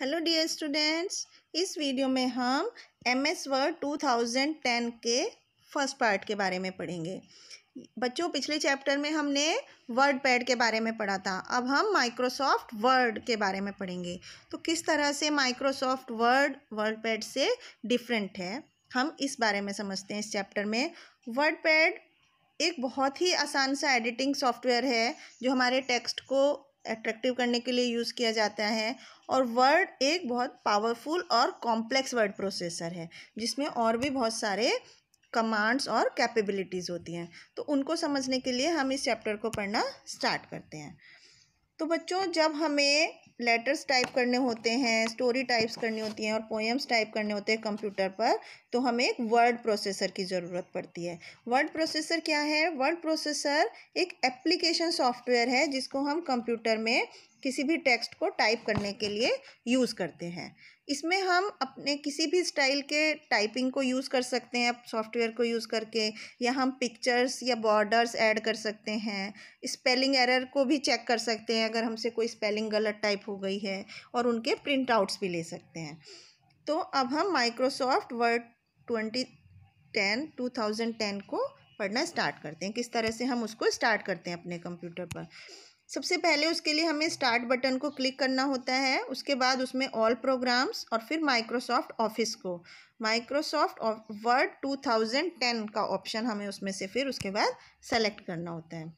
hello dear students इस video में हम M S Word two thousand ten के फर्स्ट पार्ट के बारे में पढ़ेंगे बच्चों पिछले चैप्टर में हमने वर्ड पैड के बारे में पढ़ा था अब हम माइक्रोसॉफ्ट वर्ड के बारे में पढ़ेंगे तो किस तरह से माइक्रोसॉफ्ट वर्ड वर्ड पैड से डिफरेंट है हम इस बारे में समझते हैं इस चैप्टर में वर्ड पैड एक बहुत ही आसान सा एडिटिंग सॉफ्टवेयर है जो हमारे टेक्स्ट को अट्रैक्टिव करने के लिए यूज़ किया जाता है और वर्ड एक बहुत पावरफुल और कॉम्प्लेक्स वर्ड प्रोसेसर है जिसमें और भी बहुत सारे कमांड्स और कैपेबिलिटीज़ होती हैं तो उनको समझने के लिए हम इस चैप्टर को पढ़ना स्टार्ट करते हैं तो बच्चों जब हमें लेटर्स टाइप करने होते हैं स्टोरी टाइप्स करनी होती हैं और पोएम्स टाइप करने होते हैं कंप्यूटर पर तो हमें एक वर्ड प्रोसेसर की ज़रूरत पड़ती है वर्ड प्रोसेसर क्या है वर्ड प्रोसेसर एक एप्लीकेशन सॉफ्टवेयर है जिसको हम कंप्यूटर में किसी भी टेक्स्ट को टाइप करने के लिए यूज़ करते हैं इसमें हम अपने किसी भी स्टाइल के टाइपिंग को यूज़ कर सकते हैं सॉफ्टवेयर को यूज़ करके या हम पिक्चर्स या बॉर्डर्स ऐड कर सकते हैं स्पेलिंग एरर को भी चेक कर सकते हैं अगर हमसे कोई स्पेलिंग गलत टाइप हो गई है और उनके प्रिंट आउट्स भी ले सकते हैं तो अब हम Microsoft Word twenty ten two thousand ten को पढ़ना स्टार्ट करते हैं किस तरह से हम उसको स्टार्ट करते हैं अपने कंप्यूटर पर सबसे पहले उसके लिए हमें स्टार्ट बटन को क्लिक करना होता है उसके बाद उसमें ऑल प्रोग्राम्स और फिर माइक्रोसॉफ्ट ऑफिस को माइक्रोसॉफ्ट वर्ड 2010 का ऑप्शन हमें उसमें से फिर उसके बाद सेलेक्ट करना होता है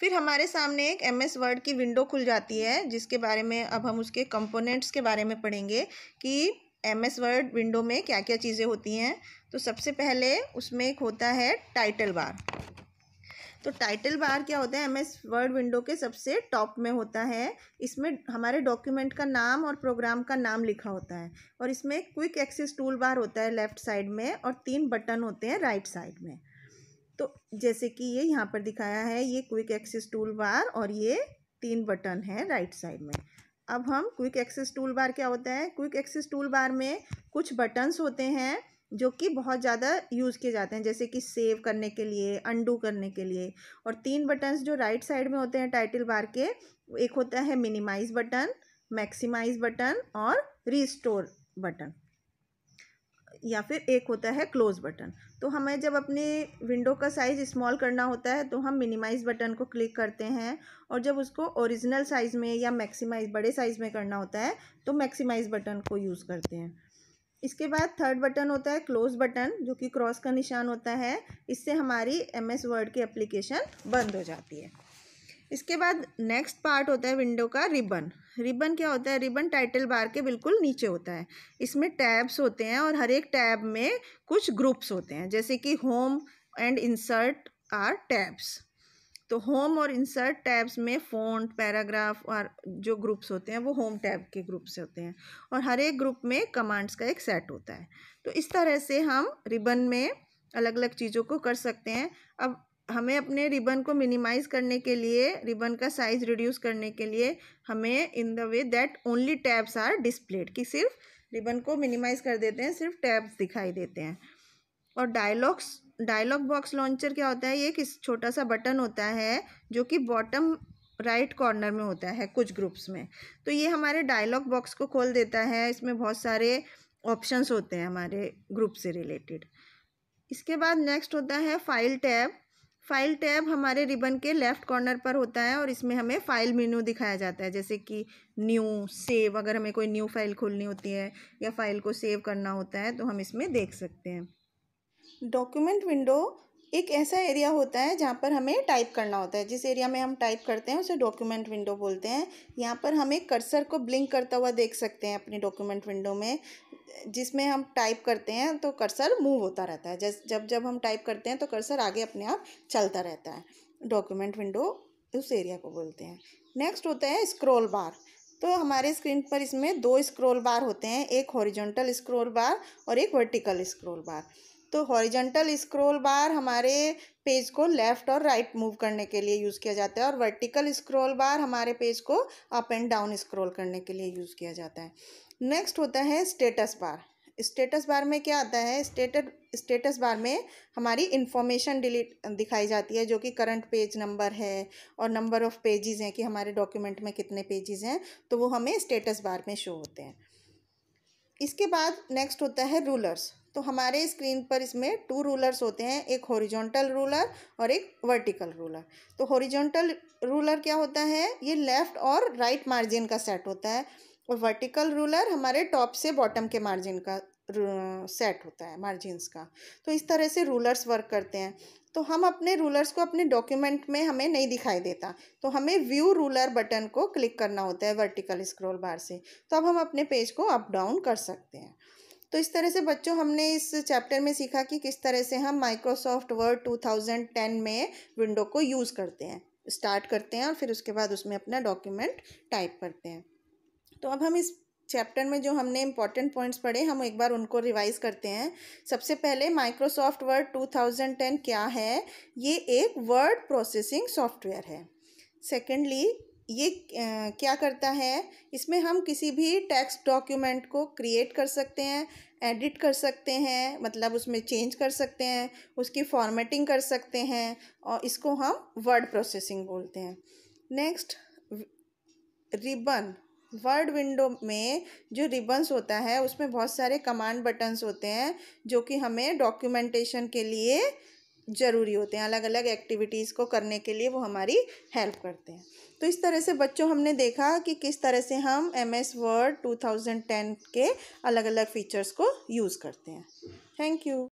फिर हमारे सामने एक एम एस वर्ड की विंडो खुल जाती है जिसके बारे में अब हम उसके कंपोनेंट्स के बारे में पढ़ेंगे कि एम एस वर्ड विंडो में क्या क्या चीज़ें होती हैं तो सबसे पहले उसमें एक होता है टाइटल बार तो टाइटल बार क्या होता है एमएस वर्ड विंडो के सबसे टॉप में होता है इसमें हमारे डॉक्यूमेंट का नाम और प्रोग्राम का नाम लिखा होता है और इसमें क्विक एक्सेस टूल बार होता है लेफ्ट साइड में और तीन बटन होते हैं राइट साइड में तो जैसे कि ये यहाँ पर दिखाया है ये क्विक एक्सेस टूल बार और ये तीन बटन है राइट साइड में अब हम क्विक एक्सेस टूल बार क्या होता है क्विक एक्सेस टूल बार में कुछ बटन्स होते हैं जो कि बहुत ज़्यादा यूज़ किए जाते हैं जैसे कि सेव करने के लिए अंडू करने के लिए और तीन बटन्स जो राइट साइड में होते हैं टाइटल बार के एक होता है मिनिमाइज बटन मैक्सिमाइज बटन और रिस्टोर बटन या फिर एक होता है क्लोज बटन तो हमें जब अपने विंडो का साइज़ स्मॉल करना होता है तो हम मिनिमाइज बटन को क्लिक करते हैं और जब उसको ओरिजिनल साइज़ में या मैक्सिमाइज बड़े साइज़ में करना होता है तो मैक्सिमाइज बटन को यूज़ करते हैं इसके बाद थर्ड बटन होता है क्लोज बटन जो कि क्रॉस का निशान होता है इससे हमारी एम एस वर्ड की एप्लीकेशन बंद हो जाती है इसके बाद नेक्स्ट पार्ट होता है विंडो का रिबन रिबन क्या होता है रिबन टाइटल बार के बिल्कुल नीचे होता है इसमें टैब्स होते हैं और हर एक टैब में कुछ ग्रुप्स होते हैं जैसे कि home and insert are tabs तो होम और इंसर्ट टैब्स में फोन पैराग्राफ और जो ग्रुप्स होते हैं वो होम टैब के ग्रुप्स होते हैं और हर एक ग्रुप में कमांड्स का एक सेट होता है तो इस तरह से हम रिबन में अलग अलग चीज़ों को कर सकते हैं अब हमें अपने रिबन को मिनिमाइज़ करने के लिए रिबन का साइज़ रिड्यूस करने के लिए हमें in the way that only tabs are displayed कि सिर्फ रिबन को मिनिमाइज़ कर देते हैं सिर्फ टैब्स दिखाई देते हैं और डायलॉग्स डायलॉग बॉक्स लॉन्चर क्या होता है ये एक छोटा सा बटन होता है जो कि बॉटम राइट कॉर्नर में होता है कुछ ग्रुप्स में तो ये हमारे डायलॉग बॉक्स को खोल देता है इसमें बहुत सारे ऑप्शंस होते हैं हमारे ग्रुप से रिलेटेड इसके बाद नेक्स्ट होता है फाइल टैब फाइल टैब हमारे रिबन के लेफ्ट कॉर्नर पर होता है और इसमें हमें फाइल मेन्यू दिखाया जाता है जैसे कि न्यू सेव अगर हमें कोई न्यू फाइल खोलनी होती है या फाइल को सेव करना होता है तो हम इसमें देख सकते हैं डॉक्यूमेंट विंडो एक ऐसा एरिया होता है जहाँ पर हमें टाइप करना होता है जिस एरिया में हम टाइप करते हैं उसे डॉक्यूमेंट विंडो बोलते हैं यहाँ पर हम एक कर्सर को ब्लिंक करता हुआ देख सकते हैं अपनी डॉक्यूमेंट विंडो में जिसमें हम टाइप करते हैं तो कर्सर मूव होता रहता है जैस जब जब हम टाइप करते हैं तो कर्सर आगे अपने आप चलता रहता है डॉक्यूमेंट विंडो उस एरिया को बोलते हैं नेक्स्ट होता है स्क्रोल बार तो हमारे स्क्रीन पर इसमें दो स्क्रोल बार होते हैं एक हॉरिजॉन्टल स्क्रोल बार और एक वर्टिकल स्क्रोल बार तो हॉरिजेंटल स्क्रोल बार हमारे पेज को लेफ़्ट और राइट right मूव करने के लिए यूज़ किया जाता है और वर्टिकल स्क्रोल बार हमारे पेज को अप एंड डाउन स्क्रोल करने के लिए यूज़ किया जाता है नेक्स्ट होता है स्टेटस बार स्टेटस बार में क्या आता है स्टेटस स्टेटस बार में हमारी इन्फॉर्मेशन डिलीट दिखाई जाती है जो कि करंट पेज नंबर है और नंबर ऑफ़ पेजेस हैं कि हमारे डॉक्यूमेंट में कितने पेजेस हैं तो वो हमें स्टेटस बार में शो होते हैं इसके बाद नेक्स्ट होता है रूलर्स तो हमारे स्क्रीन पर इसमें टू रूलर्स होते हैं एक हॉरिजॉन्टल रूलर और एक वर्टिकल रूलर तो हॉरिजॉन्टल रूलर क्या होता है ये लेफ़्ट और राइट मार्जिन का सेट होता है और वर्टिकल रूलर हमारे टॉप से बॉटम के मार्जिन का सेट होता है मार्जिन्स का तो इस तरह से रूलर्स वर्क करते हैं तो हम अपने रूलर्स को अपने डॉक्यूमेंट में हमें नहीं दिखाई देता तो हमें व्यू रूलर बटन को क्लिक करना होता है वर्टिकल स्क्रॉल बार से तो अब हम अपने पेज को अप डाउन कर सकते हैं तो इस तरह से बच्चों हमने इस चैप्टर में सीखा कि किस तरह से हम माइक्रोसॉफ्ट वर्ड 2010 में विंडो को यूज़ करते हैं स्टार्ट करते हैं और फिर उसके बाद उसमें अपना डॉक्यूमेंट टाइप करते हैं तो अब हम इस चैप्टर में जो हमने इम्पॉर्टेंट पॉइंट्स पढ़े हम एक बार उनको रिवाइज करते हैं सबसे पहले माइक्रोसॉफ्ट वर्ड 2010 क्या है ये एक वर्ड प्रोसेसिंग सॉफ्टवेयर है सेकेंडली ये क्या करता है इसमें हम किसी भी टेक्स्ट डॉक्यूमेंट को क्रिएट कर सकते हैं एडिट कर सकते हैं मतलब उसमें चेंज कर सकते हैं उसकी फॉर्मेटिंग कर सकते हैं और इसको हम वर्ड प्रोसेसिंग बोलते हैं नेक्स्ट रिबन वर्ड विंडो में जो रिबन्स होता है उसमें बहुत सारे कमांड बटन्स होते हैं जो कि हमें डॉक्यूमेंटेशन के लिए ज़रूरी होते हैं अलग अलग एक्टिविटीज़ को करने के लिए वो हमारी हेल्प करते हैं तो इस तरह से बच्चों हमने देखा कि किस तरह से हम M S Word two thousand ten के अलग अलग फ़ीचर्स को यूज़ करते हैं थैंक यू